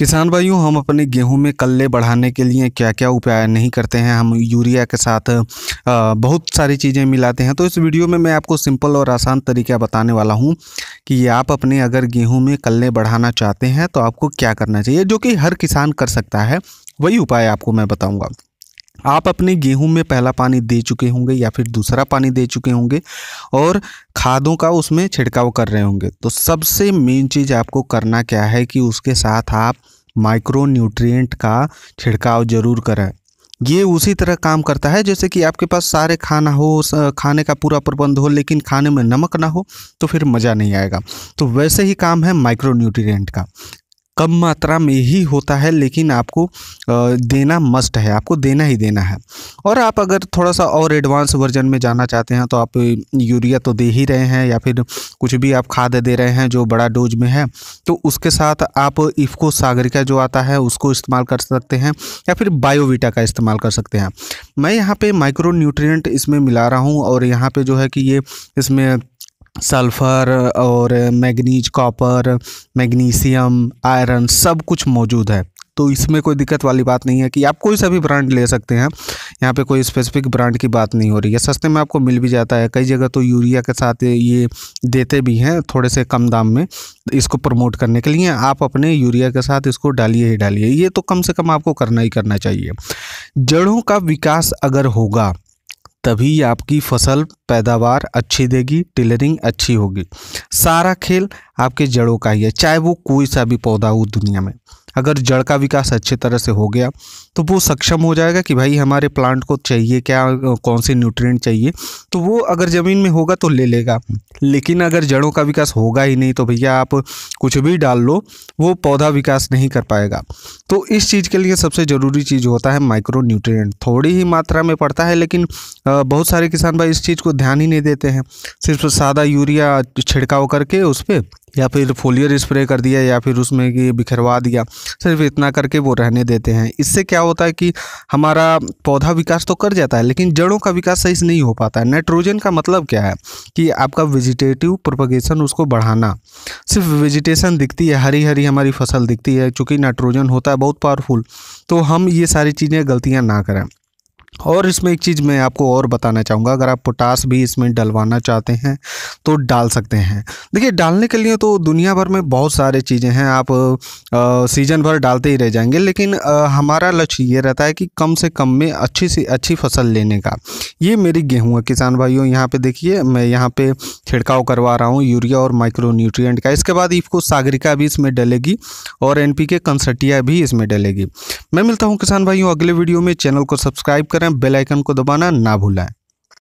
किसान भाइयों हम अपने गेहूं में कल्ले बढ़ाने के लिए क्या क्या उपाय नहीं करते हैं हम यूरिया के साथ बहुत सारी चीज़ें मिलाते हैं तो इस वीडियो में मैं आपको सिंपल और आसान तरीका बताने वाला हूँ कि आप अपने अगर गेहूँ में कल्ले बढ़ाना चाहते हैं तो आपको क्या करना चाहिए जो कि हर किसान कर सकता है वही उपाय आपको मैं बताऊँगा आप अपने गेहूं में पहला पानी दे चुके होंगे या फिर दूसरा पानी दे चुके होंगे और खादों का उसमें छिड़काव कर रहे होंगे तो सबसे मेन चीज़ आपको करना क्या है कि उसके साथ आप माइक्रो न्यूट्रिएंट का छिड़काव जरूर करें ये उसी तरह काम करता है जैसे कि आपके पास सारे खाना हो खाने का पूरा प्रबंध हो लेकिन खाने में नमक ना हो तो फिर मज़ा नहीं आएगा तो वैसे ही काम है माइक्रो न्यूट्रिएंट का कम मात्रा में ही होता है लेकिन आपको देना मस्ट है आपको देना ही देना है और आप अगर थोड़ा सा और एडवांस वर्जन में जाना चाहते हैं तो आप यूरिया तो दे ही रहे हैं या फिर कुछ भी आप खाद दे रहे हैं जो बड़ा डोज में है तो उसके साथ आप इफ्को सागरिका जो आता है उसको इस्तेमाल कर सकते हैं या फिर बायोविटा का इस्तेमाल कर सकते हैं मैं यहाँ पर माइक्रो न्यूट्रियट इसमें मिला रहा हूँ और यहाँ पर जो है कि ये इसमें सल्फ़र और मैगनीज कॉपर मैग्नीशियम आयरन सब कुछ मौजूद है तो इसमें कोई दिक्कत वाली बात नहीं है कि आप कोई सा भी ब्रांड ले सकते हैं यहाँ पे कोई स्पेसिफिक ब्रांड की बात नहीं हो रही है सस्ते में आपको मिल भी जाता है कई जगह तो यूरिया के साथ ये देते भी हैं थोड़े से कम दाम में इसको प्रमोट करने के लिए आप अपने यूरिया के साथ इसको डालिए ही डालिए ये तो कम से कम आपको करना ही करना चाहिए जड़ों का विकास अगर होगा तभी आपकी फसल पैदावार अच्छी देगी टिलरिंग अच्छी होगी सारा खेल आपके जड़ों का ही है चाहे वो कोई सा भी पौधा हो दुनिया में अगर जड़ का विकास अच्छे तरह से हो गया तो वो सक्षम हो जाएगा कि भाई हमारे प्लांट को चाहिए क्या कौन से न्यूट्रिएंट चाहिए तो वो अगर ज़मीन में होगा तो ले लेगा लेकिन अगर जड़ों का विकास होगा ही नहीं तो भैया आप कुछ भी डाल लो वो पौधा विकास नहीं कर पाएगा तो इस चीज़ के लिए सबसे ज़रूरी चीज़ होता है माइक्रो न्यूट्रियट थोड़ी ही मात्रा में पड़ता है लेकिन बहुत सारे किसान भाई इस चीज़ को ध्यान ही नहीं देते हैं सिर्फ सादा यूरिया छिड़काव करके उस पर या फिर फोलियर स्प्रे कर दिया या फिर उसमें कि बिखरवा दिया सिर्फ इतना करके वो रहने देते हैं इससे क्या होता है कि हमारा पौधा विकास तो कर जाता है लेकिन जड़ों का विकास सही से नहीं हो पाता है नाइट्रोजन का मतलब क्या है कि आपका वेजिटेटिव प्रोपगेशन उसको बढ़ाना सिर्फ वेजिटेशन दिखती है हरी हरी हमारी फसल दिखती है चूँकि नाइट्रोजन होता है बहुत पावरफुल तो हम ये सारी चीज़ें गलतियाँ ना करें और इसमें एक चीज़ मैं आपको और बताना चाहूँगा अगर आप पोटास भी इसमें डलवाना चाहते हैं तो डाल सकते हैं देखिए डालने के लिए तो दुनिया भर में बहुत सारे चीज़ें हैं आप आ, सीजन भर डालते ही रह जाएंगे लेकिन आ, हमारा लक्ष्य ये रहता है कि कम से कम में अच्छी से अच्छी फसल लेने का ये मेरी गेहूँ है किसान भाइयों यहाँ पर देखिए मैं यहाँ पर छिड़काव करवा रहा हूँ यूरिया और माइक्रो का इसके बाद इसको सागरिका भी इसमें डलेगी और एन पी भी इसमें डलेगी मैं मिलता हूँ किसान भाइयों अगले वीडियो में चैनल को सब्सक्राइब करें बेल आइकन को दबाना ना भूलें